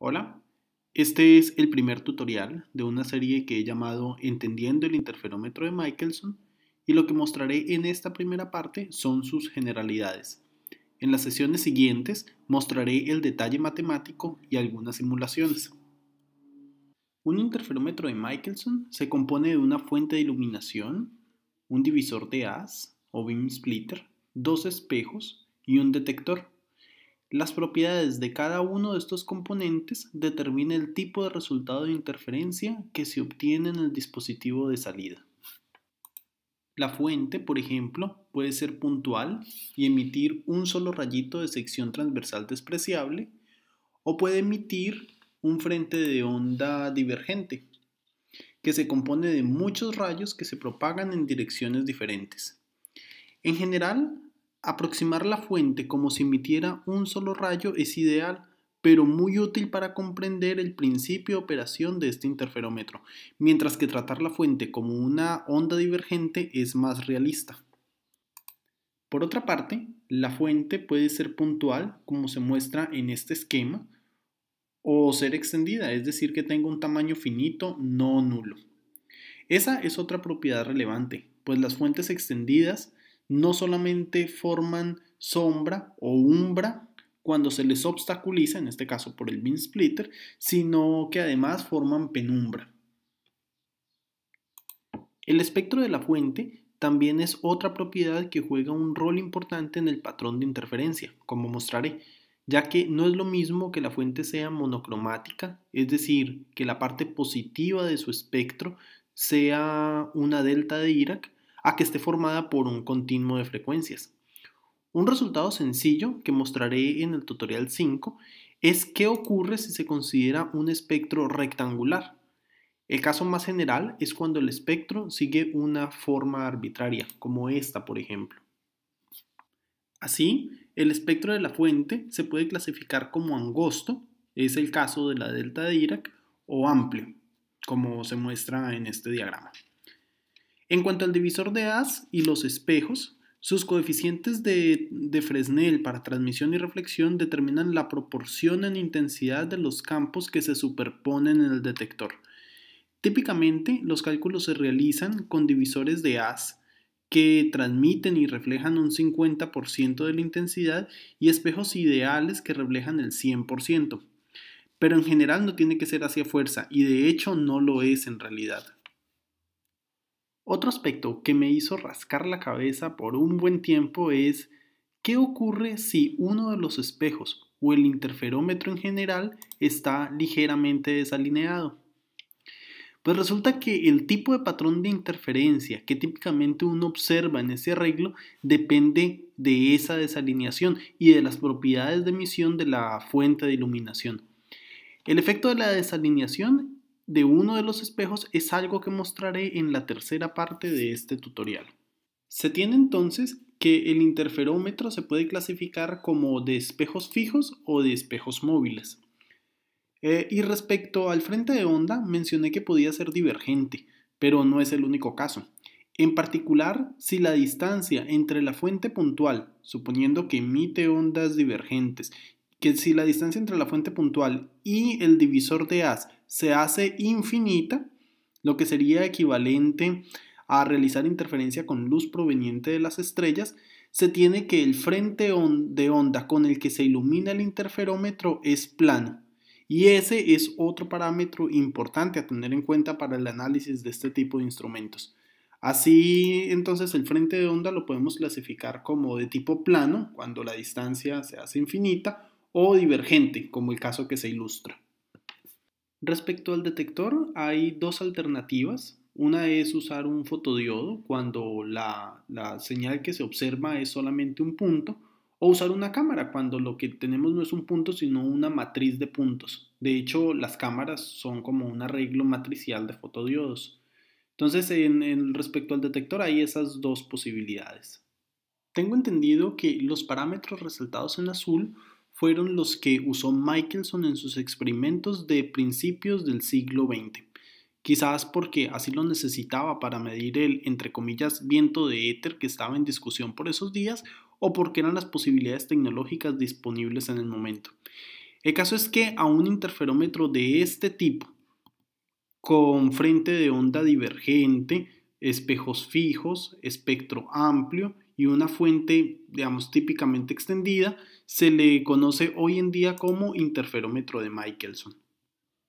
Hola, este es el primer tutorial de una serie que he llamado Entendiendo el interferómetro de Michelson y lo que mostraré en esta primera parte son sus generalidades. En las sesiones siguientes mostraré el detalle matemático y algunas simulaciones. Un interferómetro de Michelson se compone de una fuente de iluminación, un divisor de haz o beam splitter, dos espejos y un detector. Las propiedades de cada uno de estos componentes determinan el tipo de resultado de interferencia que se obtiene en el dispositivo de salida. La fuente, por ejemplo, puede ser puntual y emitir un solo rayito de sección transversal despreciable o puede emitir un frente de onda divergente que se compone de muchos rayos que se propagan en direcciones diferentes. En general, Aproximar la fuente como si emitiera un solo rayo es ideal, pero muy útil para comprender el principio de operación de este interferómetro, mientras que tratar la fuente como una onda divergente es más realista. Por otra parte, la fuente puede ser puntual, como se muestra en este esquema, o ser extendida, es decir, que tenga un tamaño finito, no nulo. Esa es otra propiedad relevante, pues las fuentes extendidas no solamente forman sombra o umbra cuando se les obstaculiza, en este caso por el beam splitter, sino que además forman penumbra. El espectro de la fuente también es otra propiedad que juega un rol importante en el patrón de interferencia, como mostraré, ya que no es lo mismo que la fuente sea monocromática, es decir, que la parte positiva de su espectro sea una delta de Dirac, a que esté formada por un continuo de frecuencias. Un resultado sencillo que mostraré en el tutorial 5 es qué ocurre si se considera un espectro rectangular. El caso más general es cuando el espectro sigue una forma arbitraria, como esta por ejemplo. Así, el espectro de la fuente se puede clasificar como angosto, es el caso de la delta de Irak, o amplio, como se muestra en este diagrama. En cuanto al divisor de haz y los espejos, sus coeficientes de, Fresnel para transmisión y reflexión determinan la proporción en intensidad de los campos que se superponen en el detector. Típicamente, los cálculos se realizan con divisores de haz que transmiten y reflejan un 50% de la intensidad y espejos ideales que reflejan el 100%. Pero en general no tiene que ser hacia fuerza y de hecho no lo es en realidad. Otro aspecto que me hizo rascar la cabeza por un buen tiempo es qué ocurre si uno de los espejos o el interferómetro en general está ligeramente desalineado. Pues resulta que el tipo de patrón de interferencia que típicamente uno observa en ese arreglo depende de esa desalineación y de las propiedades de emisión de la fuente de iluminación. El efecto de la desalineación de uno de los espejos es algo que mostraré en la tercera parte de este tutorial. Se tiene entonces que el interferómetro se puede clasificar como de espejos fijos o de espejos móviles. Eh, y respecto al frente de onda, mencioné que podía ser divergente, pero no es el único caso. En particular, si la distancia entre la fuente puntual, suponiendo que emite ondas divergentes, que si la distancia entre la fuente puntual y el divisor de haz se hace infinita, lo que sería equivalente a realizar interferencia con luz proveniente de las estrellas, se tiene que el frente de onda con el que se ilumina el interferómetro es plano. Y ese es otro parámetro importante a tener en cuenta para el análisis de este tipo de instrumentos. Así, entonces, el frente de onda lo podemos clasificar como de tipo plano, cuando la distancia se hace infinita, o divergente, como el caso que se ilustra. Respecto al detector, hay dos alternativas. Una es usar un fotodiodo cuando la, señal que se observa es solamente un punto, o usar una cámara cuando lo que tenemos no es un punto, sino una matriz de puntos. De hecho, las cámaras son como un arreglo matricial de fotodiodos. Entonces, respecto al detector, hay esas dos posibilidades. Tengo entendido que los parámetros resaltados en azul fueron los que usó Michelson en sus experimentos de principios del siglo XX, quizás porque así lo necesitaba para medir el, entre comillas, viento de éter que estaba en discusión por esos días o porque eran las posibilidades tecnológicas disponibles en el momento. El caso es que a un interferómetro de este tipo, con frente de onda divergente, espejos fijos, espectro amplio y una fuente, digamos, típicamente extendida, se le conoce hoy en día como interferómetro de Michelson.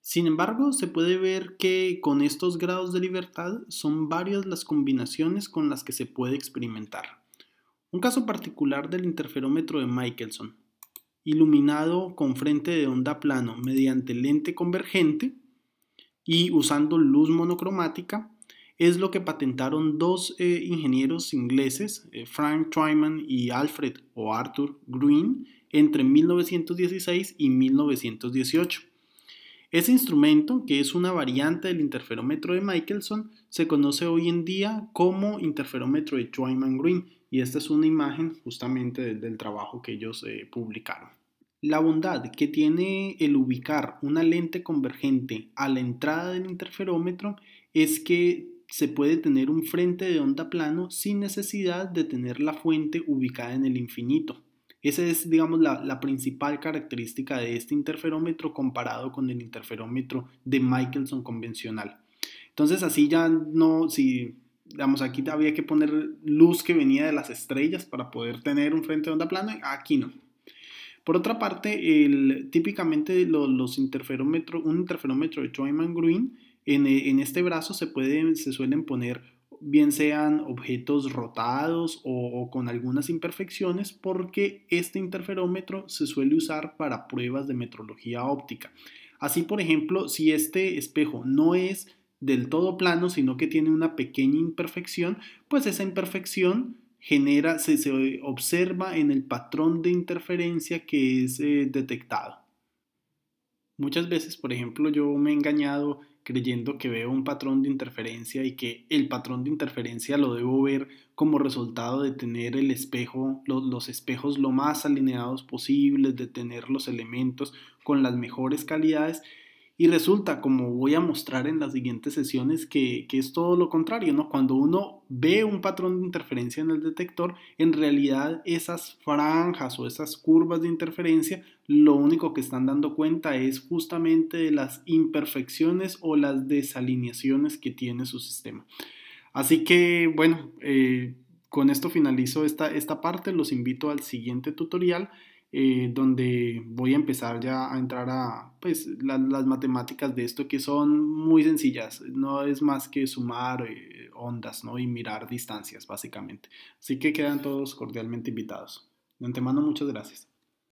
Sin embargo, se puede ver que con estos grados de libertad son varias las combinaciones con las que se puede experimentar. Un caso particular del interferómetro de Michelson, iluminado con frente de onda plano mediante lente convergente y usando luz monocromática, es lo que patentaron dos eh, ingenieros ingleses, eh, Frank Twyman y Alfred o Arthur Green, entre 1916 y 1918. Ese instrumento, que es una variante del interferómetro de Michelson, se conoce hoy en día como interferómetro de Twyman-Green y esta es una imagen justamente del, trabajo que ellos eh, publicaron. La bondad que tiene el ubicar una lente convergente a la entrada del interferómetro es que se puede tener un frente de onda plano sin necesidad de tener la fuente ubicada en el infinito. Esa es, digamos, la, principal característica de este interferómetro comparado con el interferómetro de Michelson convencional. Entonces, así ya no, si, digamos, aquí había que poner luz que venía de las estrellas para poder tener un frente de onda plano, aquí no. Por otra parte, típicamente los, interferómetros, un interferómetro de troyman green eh, en, este brazo se, pueden se suelen poner bien sean objetos rotados o, con algunas imperfecciones, porque este interferómetro se suele usar para pruebas de metrología óptica. Así, por ejemplo, si este espejo no es del todo plano, sino que tiene una pequeña imperfección, pues esa imperfección genera, se, observa en el patrón de interferencia que es eh, detectado. Muchas veces, por ejemplo, yo me he engañado creyendo que veo un patrón de interferencia y que el patrón de interferencia lo debo ver como resultado de tener el espejo, los espejos lo más alineados posibles, de tener los elementos con las mejores calidades y resulta, como voy a mostrar en las siguientes sesiones, que, es todo lo contrario, ¿no? Cuando uno ve un patrón de interferencia en el detector, en realidad esas franjas o esas curvas de interferencia, lo único que están dando cuenta es justamente de las imperfecciones o las desalineaciones que tiene su sistema. Así que, bueno, eh, con esto finalizo esta, esta parte, los invito al siguiente tutorial eh, donde voy a empezar ya a entrar a pues, las matemáticas de esto que son muy sencillas, no es más que sumar eh, ondas ¿no? y mirar distancias básicamente. Así que quedan todos cordialmente invitados. De antemano, muchas gracias.